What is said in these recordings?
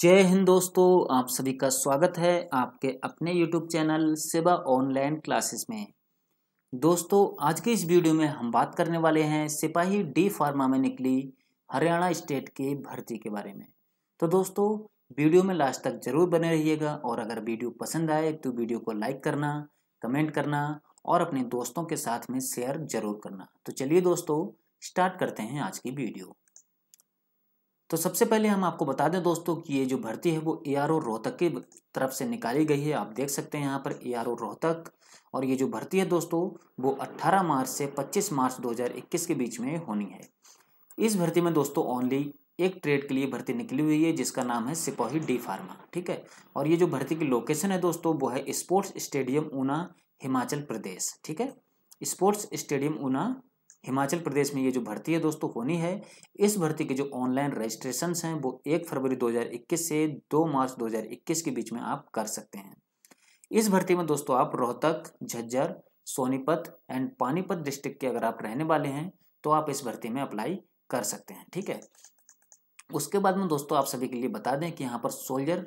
जय हिंद दोस्तों आप सभी का स्वागत है आपके अपने YouTube channel Seva online classes में दोस्तों आज के इस वीडियो में हम बात करने वाले हैं सिपाही डी फार्मा में निकली हरियाणा स्टेट की भर्ती के बारे में तो दोस्तों वीडियो में लास्ट तक जरूर बने रहिएगा और अगर वीडियो पसंद आए तो वीडियो को लाइक करना कमेंट करना और अपने दोस्तों के साथ में शेयर जरूर करना तो चलिए दोस्तों स्टार्ट करते हैं आज की वीडियो तो सबसे पहले हम आपको बता दें दोस्तों कि ये जो भर्ती है वो ए आर ओ रोहतक की तरफ से निकाली गई है आप देख सकते हैं यहाँ पर ए आर ओ रोहतक और ये जो भर्ती है दोस्तों वो 18 मार्च से 25 मार्च 2021 के बीच में होनी है इस भर्ती में दोस्तों ओनली एक ट्रेड के लिए भर्ती निकली हुई है जिसका नाम है सिपाही डी फार्मा ठीक है और ये जो भर्ती की लोकेशन है दोस्तों वो है स्पोर्ट्स स्टेडियम ऊना हिमाचल प्रदेश ठीक है स्पोर्ट्स स्टेडियम ऊना हिमाचल प्रदेश में ये जो भर्ती है दोस्तों होनी है इस भर्ती के जो ऑनलाइन रजिस्ट्रेशन हैं वो एक फरवरी 2021 से 2 मार्च 2021 के बीच में आप कर सकते हैं इस भर्ती में दोस्तों आप रोहतक झज्जर सोनीपत एंड पानीपत डिस्ट्रिक्ट के अगर आप रहने वाले हैं तो आप इस भर्ती में अप्लाई कर सकते हैं ठीक है उसके बाद में दोस्तों आप सभी के लिए बता दें कि यहाँ पर सोल्जर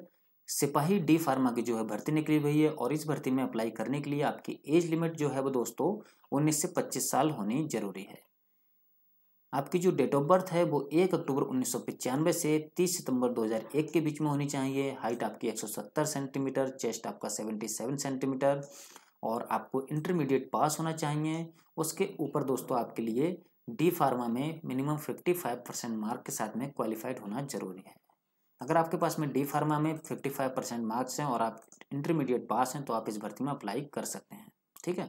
सिपाही डी फार्मा की जो है भर्ती निकली हुई है और इस भर्ती में अप्लाई करने के लिए आपकी एज लिमिट जो है वो दोस्तों उन्नीस से पच्चीस साल होनी जरूरी है आपकी जो डेट ऑफ बर्थ है वो एक अक्टूबर उन्नीस से 30 सितंबर 2001 के बीच में होनी चाहिए हाइट आपकी 170 सेंटीमीटर चेस्ट आपका 77 सेंटीमीटर और आपको इंटरमीडिएट पास होना चाहिए उसके ऊपर दोस्तों आपके लिए डी फार्मा में मिनिमम फिफ्टी परसेंट मार्क के साथ में क्वालिफाइड होना जरूरी है अगर आपके पास में डी फार्मा में 55 परसेंट मार्क्स हैं और आप इंटरमीडिएट पास हैं तो आप इस भर्ती में अप्लाई कर सकते हैं ठीक है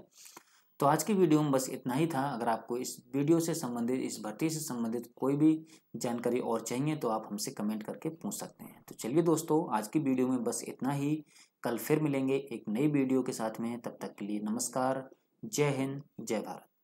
तो आज की वीडियो में बस इतना ही था अगर आपको इस वीडियो से संबंधित इस भर्ती से संबंधित कोई भी जानकारी और चाहिए तो आप हमसे कमेंट करके पूछ सकते हैं तो चलिए दोस्तों आज की वीडियो में बस इतना ही कल फिर मिलेंगे एक नई वीडियो के साथ में तब तक के लिए नमस्कार जय हिंद जय भारत